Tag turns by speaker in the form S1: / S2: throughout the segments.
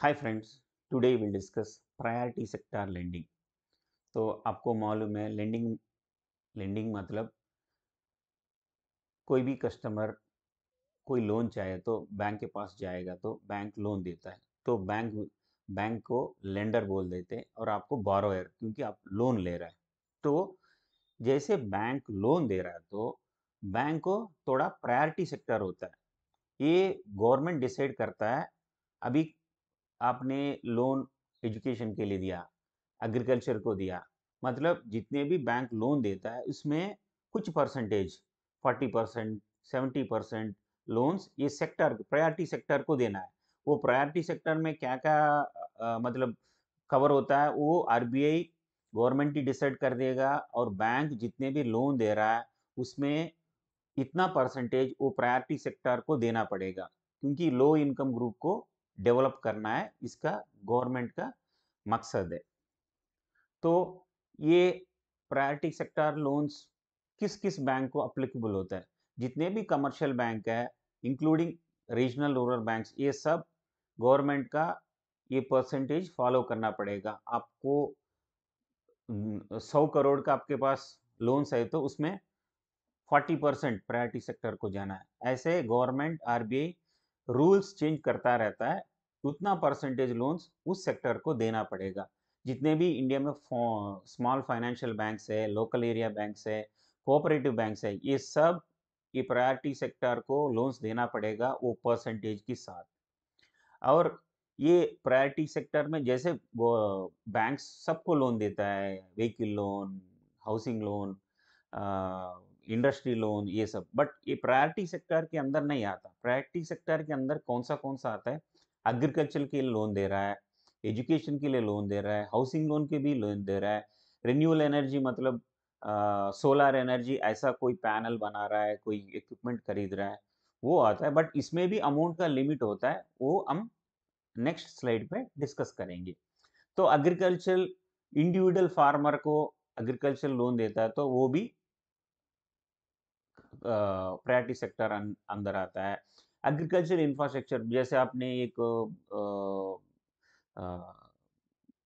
S1: hi friends today will discuss priority sector lending तो आपको मालूम है लेंडिंग लेंडिंग मतलब कोई भी कस्टमर कोई लोन चाहे तो बैंक के पास जाएगा तो बैंक लोन देता है तो बैंक बैंक को लेंडर बोल देते हैं और आपको बारोयर क्योंकि आप लोन ले रहे हैं तो जैसे बैंक लोन दे रहा है तो बैंक को थोड़ा प्रायोरिटी सेक्टर होता है ये गवर्नमेंट डिसाइड करता है अभी आपने लोन एजुकेशन के लिए दिया एग्रीकल्चर को दिया मतलब जितने भी बैंक लोन देता है उसमें कुछ percentage 40 percent seventy percent loans ये सेक्टर प्रायोरिटी सेक्टर को देना है वो प्रायोरिटी सेक्टर में क्या क्या मतलब कवर होता है वो आरबीआई गवर्नमेंट ही डिसाइड कर देगा और बैंक जितने भी लोन दे रहा है उसमें इतना परसेंटेज वो प्रायोरिटी सेक्टर को देना पड़ेगा क्योंकि लो इनकम ग्रुप को डेवलप करना है इसका गवर्नमेंट का मकसद है तो ये प्रायोरिटी सेक्टर लोन्स किस किस बैंक को अप्लीकेबल होता है जितने भी कमर्शियल बैंक है इंक्लूडिंग रीजनल रूरल बैंक्स ये सब गवर्नमेंट का ये परसेंटेज फॉलो करना पड़ेगा आपको सौ करोड़ का आपके पास लोन्स है तो उसमें फोर्टी परसेंट प्रायोरिटी सेक्टर को जाना है ऐसे गवर्नमेंट आरबीआई रूल्स चेंज करता रहता है उतना परसेंटेज लोन्स उस सेक्टर को देना पड़ेगा जितने भी इंडिया में स्मॉल फाइनेंशियल बैंक्स है लोकल एरिया बैंक्स है कोऑपरेटिव बैंक्स है ये सब ये प्रायोरिटी सेक्टर को लोन्स देना पड़ेगा वो परसेंटेज के साथ और ये प्रायोरिटी सेक्टर में जैसे बैंक सबको लोन देता है vehicle loan housing loan industry loan ये सब बट ये प्रायोरिटी सेक्टर के अंदर नहीं आता प्रायोरिटी सेक्टर के अंदर कौन सा कौन सा आता है एग्रीकल्चर के लिए लोन दे रहा है एजुकेशन के लिए लोन दे रहा है हाउसिंग लोन के भी लोन दे रहा है रिन्यूअल एनर्जी मतलब सोलर एनर्जी ऐसा कोई पैनल बना रहा है कोई इक्विपमेंट खरीद रहा है वो आता है बट इसमें भी अमाउंट का लिमिट होता है वो हम नेक्स्ट स्लाइड पे डिस्कस करेंगे तो एग्रीकल्चर इंडिविजुअल फार्मर को एग्रीकल्चर लोन देता है तो वो भी प्रायरिटी सेक्टर अं-, अंदर आता है एग्रीकल्चर इंफ्रास्ट्रक्चर जैसे आपने एक आ, आ,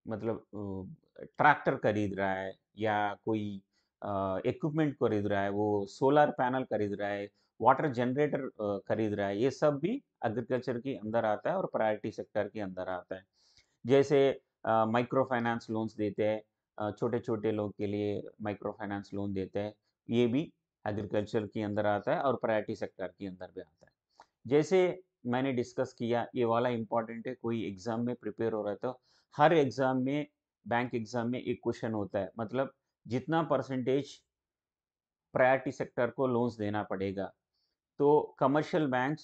S1: मतलब ट्रैक्टर खरीद रहा है या कोई इक्विपमेंट खरीद रहा है वो सोलर पैनल खरीद रहा है वाटर जनरेटर खरीद रहा है ये सब भी एग्रीकल्चर के अंदर आता है और प्रायोरिटी सेक्टर के अंदर आता है जैसे माइक्रो फाइनेंस लोन्स देते हैं छोटे छोटे लोग के लिए माइक्रो फाइनेंस लोन देते हैं ये भी एग्रीकल्चर के अंदर आता है और प्रायरिटी सेक्टर के अंदर भी आता है जैसे मैंने डिस्कस किया ये वाला इंपॉर्टेंट है कोई एग्ज़ाम में प्रिपेयर हो रहा है तो हर एग्ज़ाम में बैंक एग्ज़ाम में एक क्वेश्चन होता है मतलब जितना परसेंटेज प्रायरिटी सेक्टर को लोन्स देना पड़ेगा तो कमर्शियल बैंक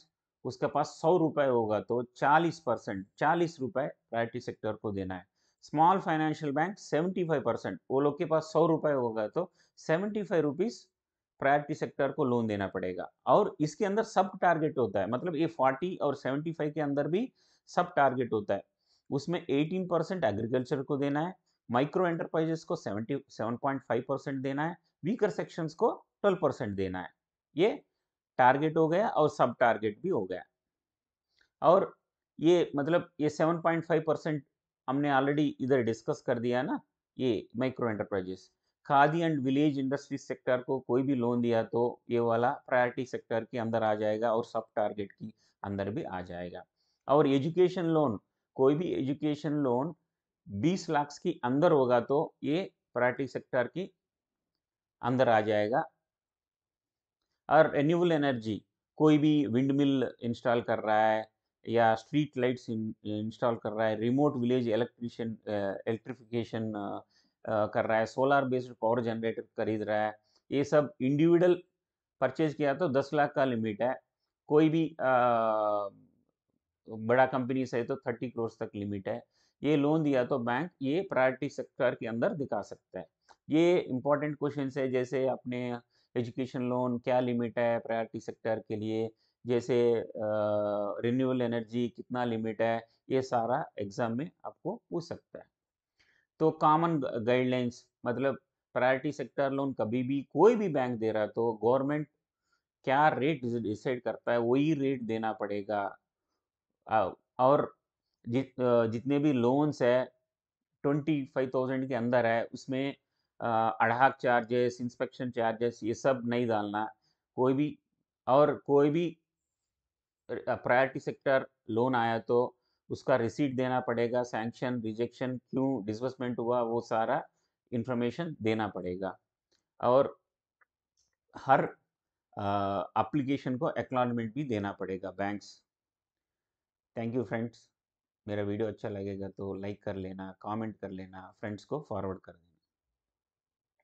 S1: उसके पास सौ रुपये होगा तो चालीस परसेंट चालीस रुपये प्रायरिटी सेक्टर को देना है small financial bank seventy five percent वो लोग के पास सौ रुपये होगा तो seventy five rupees priority sector को लोन देना पड़ेगा और इसके अंदर सब टारगेट होता है मतलब ये फोर्टी और फाइव के अंदर भी सब टारगेट होता है उसमें एटीन परसेंट एग्रीकल्चर को देना है माइक्रो एंटरप्राइजेस को फाइव परसेंट देना है वीकर सेक्शंस को ट्वेल्व परसेंट देना है ये टारगेट हो गया और सब टारगेट भी हो गया और ये मतलब ये फाइव परसेंट हमने ऑलरेडी इधर डिस्कस कर दिया ना ये micro enterprises khadi and village industry sector को कोई भी लोन दिया तो ये वाला प्रायोरिटी सेक्टर के अंदर आ जाएगा और सब टारगेट के अंदर भी आ जाएगा और एजुकेशन लोन कोई भी एजुकेशन लोन 20 लाख के अंदर होगा तो ये प्रायोरिटी सेक्टर की अंदर आ जाएगा और रेन्यूबल एनर्जी कोई भी विंड मिल इंस्टॉल कर रहा है या स्ट्रीट लाइट्स इंस्टॉल कर रहा है रिमोट विलेज इलेक्ट्रिशियन इलेक्ट्रिफिकेशन कर रहा है सोलर बेस्ड पावर जनरेटर खरीद रहा है ये सब इंडिविजुअल परचेज किया तो दस लाख का लिमिट है कोई भी आ, बड़ा कंपनी से तो थर्टी क्रोर्स तक लिमिट है ये लोन दिया तो बैंक ये प्रायोरिटी सेक्टर के अंदर दिखा सकता है ये इंपॉर्टेंट क्वेश्चन है जैसे अपने एजुकेशन लोन क्या लिमिट है प्रायोरिटी सेक्टर के लिए जैसे रिन्यूअल एनर्जी कितना लिमिट है ये सारा एग्जाम में आपको पूछ सकता है तो कॉमन गाइडलाइंस मतलब प्रायोरिटी सेक्टर लोन कभी भी कोई भी बैंक दे रहा है तो गवर्नमेंट क्या रेट डिसाइड करता है वही रेट देना पड़ेगा और जित जितने भी लोन्स है ट्वेंटी फाइव थाउजेंड के अंदर है उसमें अड़ाक चार्जेस इंस्पेक्शन चार्जेस ये सब नहीं डालना कोई भी और कोई भी प्रायोरिटी सेक्टर लोन आया तो उसका रिसीट देना पड़ेगा सैंक्शन रिजेक्शन क्यों डिसबर्समेंट हुआ वो सारा इंफॉर्मेशन देना पड़ेगा और हर एप्लीकेशन को एक्नॉलमेंट भी देना पड़ेगा बैंक्स थैंक यू फ्रेंड्स मेरा वीडियो अच्छा लगेगा तो लाइक कर लेना कमेंट कर लेना फ्रेंड्स को फॉरवर्ड कर देना